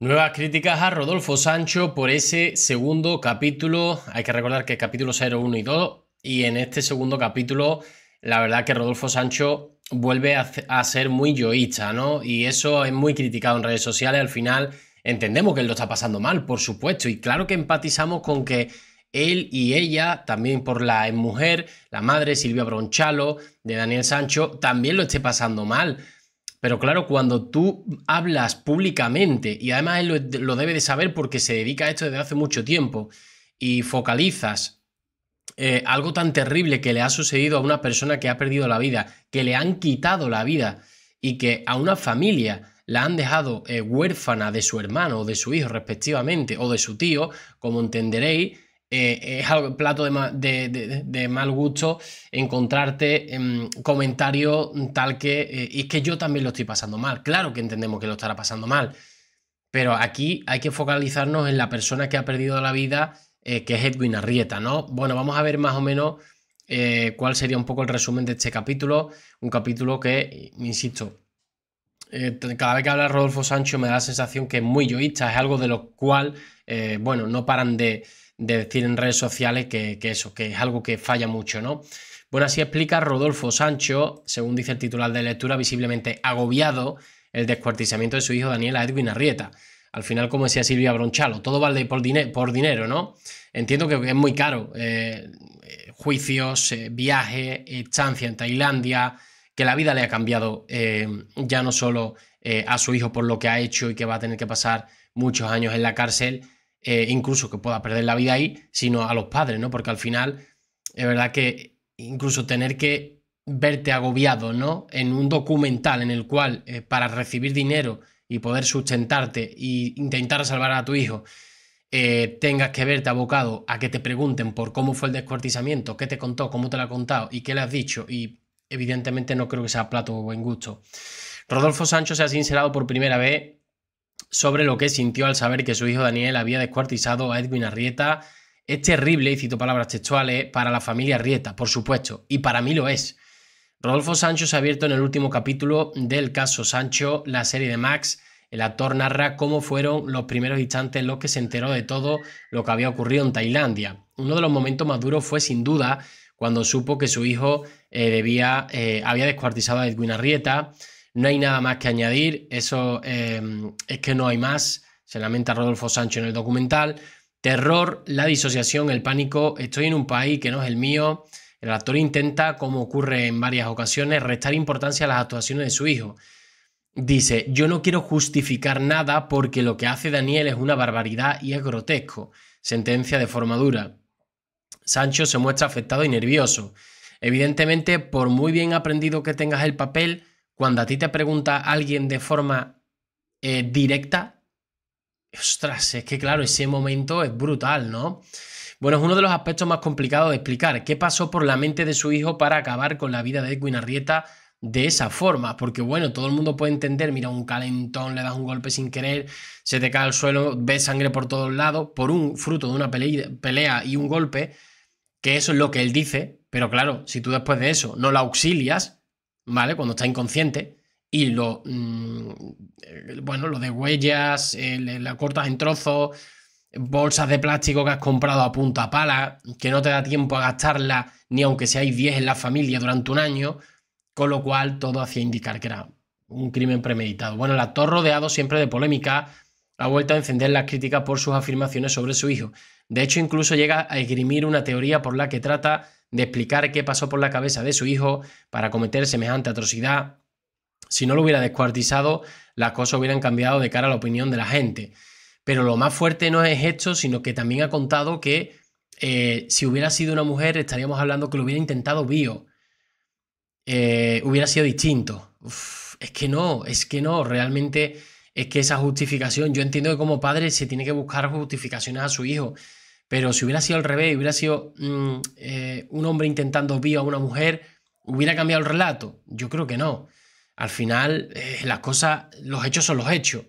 Nuevas críticas a Rodolfo Sancho por ese segundo capítulo. Hay que recordar que capítulo 0, 1 y 2. Y en este segundo capítulo, la verdad que Rodolfo Sancho vuelve a ser muy yoísta, ¿no? Y eso es muy criticado en redes sociales. Al final entendemos que él lo está pasando mal, por supuesto. Y claro que empatizamos con que él y ella, también por la mujer, la madre Silvia Bronchalo de Daniel Sancho, también lo esté pasando mal pero claro, cuando tú hablas públicamente, y además él lo, debe de saber porque se dedica a esto desde hace mucho tiempo, y focalizas eh, algo tan terrible que le ha sucedido a una persona que ha perdido la vida, que le han quitado la vida, y que a una familia la han dejado eh, huérfana de su hermano o de su hijo respectivamente, o de su tío, como entenderéis, eh, es algo, plato de, mal gusto encontrarte en comentarios tal que, eh, y es que yo también lo estoy pasando mal, claro que entendemos que lo estará pasando mal, pero aquí hay que focalizarnos en la persona que ha perdido la vida, eh, que es Edwin Arrieta, ¿no? Bueno, vamos a ver más o menos cuál sería un poco el resumen de este capítulo, un capítulo que, insisto, cada vez que habla Rodolfo Sancho me da la sensación que es muy yoísta, es algo de lo cual, bueno, no paran de de decir en redes sociales que, eso, que es algo que falla mucho, ¿no? Bueno, así explica Rodolfo Sancho, según dice el titular de lectura, visiblemente agobiado el descuartizamiento de su hijo Daniel a Edwin Arrieta. Al final, como decía Silvia Bronchalo, todo vale por, por dinero, ¿no? Entiendo que es muy caro. Eh, juicios, eh, viajes, estancia en Tailandia, que la vida le ha cambiado eh, ya no solo a su hijo por lo que ha hecho y que va a tener que pasar muchos años en la cárcel, eh, incluso que pueda perder la vida ahí, sino a los padres, ¿no? Porque al final es verdad que incluso tener que verte agobiado, ¿no? En un documental en el cual eh, para recibir dinero y poder sustentarte e intentar salvar a tu hijo, eh, tengas que verte abocado a que te pregunten por cómo fue el descuartizamiento, qué te contó, cómo te lo ha contado y qué le has dicho. Y evidentemente no creo que sea plato o buen gusto. Rodolfo Sancho se ha sincerado por primera vez sobre lo que sintió al saber que su hijo Daniel había descuartizado a Edwin Arrieta. Es terrible, y cito palabras textuales, para la familia Arrieta, por supuesto, y para mí lo es. Rodolfo Sancho se ha abierto en el último capítulo del caso Sancho, la serie de Max. El actor narra cómo fueron los primeros instantes en los que se enteró de todo lo que había ocurrido en Tailandia. Uno de los momentos más duros fue sin duda cuando supo que su hijo eh, eh, había descuartizado a Edwin Arrieta. No hay nada más que añadir, eso em, es que no hay más, se lamenta Rodolfo Sancho en el documental. Terror, la disociación, el pánico, estoy en un país que no es el mío. El actor intenta, como ocurre en varias ocasiones, restar importancia a las actuaciones de su hijo. Dice, yo no quiero justificar nada porque lo que hace Daniel es una barbaridad y es grotesco. Sentencia de forma dura. Sancho se muestra afectado y nervioso. Evidentemente, por muy bien aprendido que tengas el papel, cuando a ti te pregunta alguien de forma eh, directa, ostras, es que claro, ese momento es brutal, ¿no? Bueno, es uno de los aspectos más complicados de explicar. ¿Qué pasó por la mente de su hijo para acabar con la vida de Edwin Arrieta de esa forma? Porque bueno, todo el mundo puede entender, mira, un calentón, le das un golpe sin querer, se te cae al suelo, ves sangre por todos lados, por un fruto de una pelea y un golpe, que eso es lo que él dice, pero claro, si tú después de eso no la auxilias, ¿vale? Cuando está inconsciente. Y lo, mm, eh, bueno, lo de huellas, eh, la cortas en trozos, bolsas de plástico que has comprado a punta pala, que no te da tiempo a gastarla, ni aunque seáis 10 en la familia durante un año, con lo cual todo hacía indicar que era un crimen premeditado. Bueno, la actor rodeado siempre de polémica ha vuelto a encender las críticas por sus afirmaciones sobre su hijo. De hecho, incluso llega a esgrimir una teoría por la que trata de explicar qué pasó por la cabeza de su hijo para cometer semejante atrocidad. Si no lo hubiera descuartizado, las cosas hubieran cambiado de cara a la opinión de la gente. Pero lo más fuerte no es esto, sino que también ha contado que eh, si hubiera sido una mujer, estaríamos hablando que lo hubiera intentado vio. Eh, hubiera sido distinto. es que no, es que no, realmente es que esa justificación, yo entiendo que como padre se tiene que buscar justificaciones a su hijo, pero si hubiera sido al revés, hubiera sido mm, eh, un hombre intentando vio a una mujer, ¿hubiera cambiado el relato? Yo creo que no. Al final, eh, las cosas, los hechos son los hechos.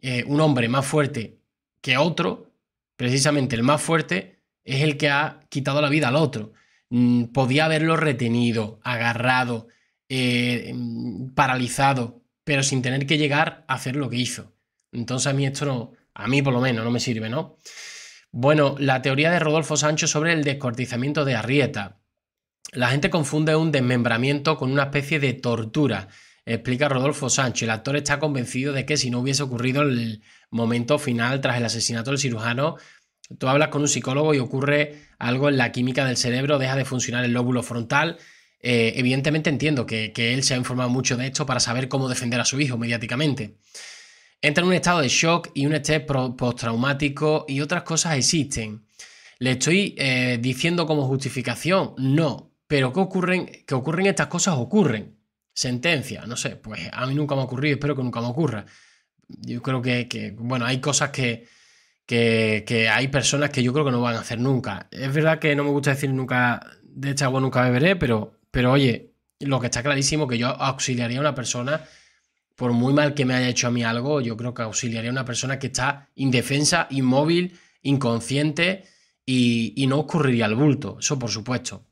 Eh, un hombre más fuerte que otro, precisamente el más fuerte, es el que ha quitado la vida al otro. Mm, podía haberlo retenido, agarrado, mm, paralizado, pero sin tener que llegar a hacer lo que hizo. Entonces a mí esto no, a mí por lo menos no me sirve, ¿no? Bueno, la teoría de Rodolfo Sancho sobre el descortizamiento de Arrieta. La gente confunde un desmembramiento con una especie de tortura, explica Rodolfo Sancho. El actor está convencido de que si no hubiese ocurrido el momento final tras el asesinato del cirujano, tú hablas con un psicólogo y ocurre algo en la química del cerebro, deja de funcionar el lóbulo frontal. Eh, evidentemente entiendo que él se ha informado mucho de esto para saber cómo defender a su hijo mediáticamente. Entra en un estado de shock y un estrés postraumático y otras cosas existen. ¿Le estoy eh, diciendo como justificación? No. Pero qué ocurren, que ocurren estas cosas ocurren. Sentencia, no sé, pues a mí nunca me ha ocurrido, espero que nunca me ocurra. Yo creo que, bueno, hay cosas que, que, hay personas que yo creo que no van a hacer nunca. Es verdad que no me gusta decir nunca, de hecho, agua nunca beberé, pero, pero oye, lo que está clarísimo que yo auxiliaría a una persona por muy mal que me haya hecho a mí algo, yo creo que auxiliaría a una persona que está indefensa, inmóvil, inconsciente y, no ocurriría el bulto, eso por supuesto.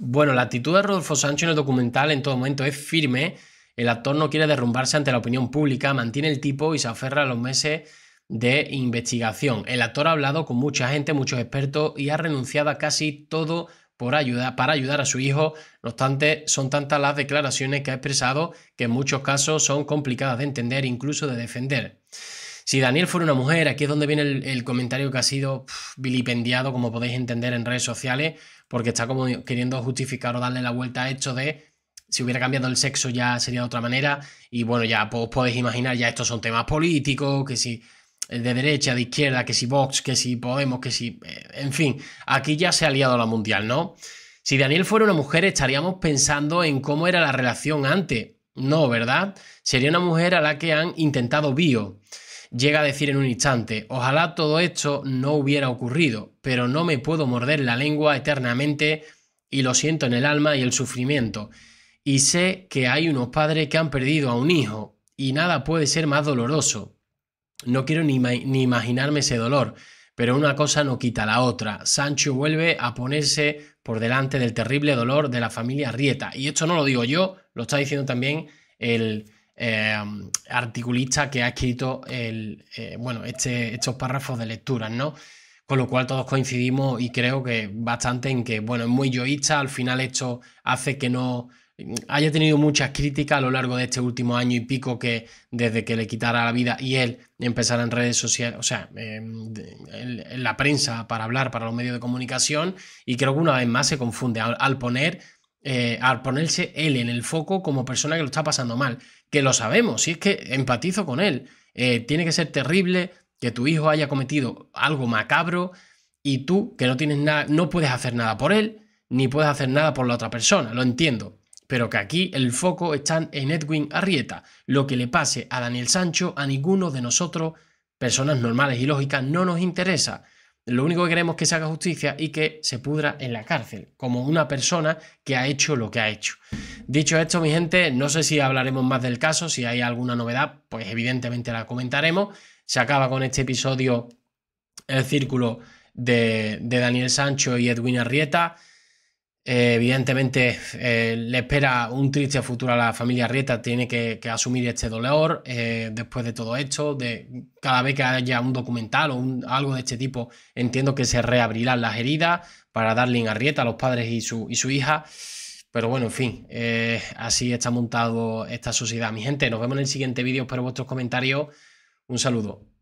Bueno, la actitud de Rodolfo Sancho en el documental en todo momento es firme, el actor no quiere derrumbarse ante la opinión pública, mantiene el tipo y se aferra a los meses de investigación. El actor ha hablado con mucha gente, muchos expertos y ha renunciado a casi todo para ayudar a su hijo. No obstante, son tantas las declaraciones que ha expresado que en muchos casos son complicadas de entender, incluso de defender. Si Daniel fuera una mujer, aquí es donde viene el, comentario que ha sido vilipendiado, como podéis entender en redes sociales, porque está como queriendo justificar o darle la vuelta a esto de si hubiera cambiado el sexo ya sería de otra manera. Y bueno, ya pues, os podéis imaginar, ya estos son temas políticos, que si eh, de derecha, de izquierda, que si Vox, que si Podemos, que si... Eh, en fin, aquí ya se ha liado la mundial, ¿no? Si Daniel fuera una mujer estaríamos pensando en cómo era la relación antes. No, ¿verdad? Sería una mujer a la que han intentado bio. Llega a decir en un instante, ojalá todo esto no hubiera ocurrido, pero no me puedo morder la lengua eternamente y lo siento en el alma y el sufrimiento. Y sé que hay unos padres que han perdido a un hijo y nada puede ser más doloroso. No quiero ni, ni imaginarme ese dolor, pero una cosa no quita la otra. Sancho vuelve a ponerse por delante del terrible dolor de la familia Rieta. Y esto no lo digo yo, lo está diciendo también el, em, articulista que ha escrito el, eh, bueno, este, estos párrafos de lecturas, ¿no? Con lo cual todos coincidimos y creo que bastante en que, bueno, es muy yoísta, al final esto hace que no, haya tenido muchas críticas a lo largo de este último año y pico que desde que le quitara la vida y él empezara en redes sociales, o sea, em, en la prensa para hablar, para los medios de comunicación, y creo que una vez más se confunde al, poner... Eh, al ponerse él en el foco como persona que lo está pasando mal, que lo sabemos, si es que empatizo con él, eh, tiene que ser terrible que tu hijo haya cometido algo macabro y tú que no tienes nada, no puedes hacer nada por él, ni puedes hacer nada por la otra persona, lo entiendo, pero que aquí el foco está en Edwin Arrieta. Lo que le pase a Daniel Sancho, a ninguno de nosotros, personas normales y lógicas, no nos interesa. Lo único que queremos es que se haga justicia y que se pudra en la cárcel, como una persona que ha hecho lo que ha hecho. Dicho esto, mi gente, no sé si hablaremos más del caso, si hay alguna novedad, pues evidentemente la comentaremos. Se acaba con este episodio el círculo de, de Daniel Sancho y Edwin Arrieta. Eh, evidentemente eh, le espera un triste futuro a la familia Rieta, tiene que, asumir este dolor eh, después de todo esto, de cada vez que haya un documental o algo de este tipo, entiendo que se reabrirán las heridas para darle a Arrieta, a los padres y su, y su hija. Pero bueno, en fin, así está montado esta sociedad. Mi gente, nos vemos en el siguiente vídeo, espero vuestros comentarios. Un saludo.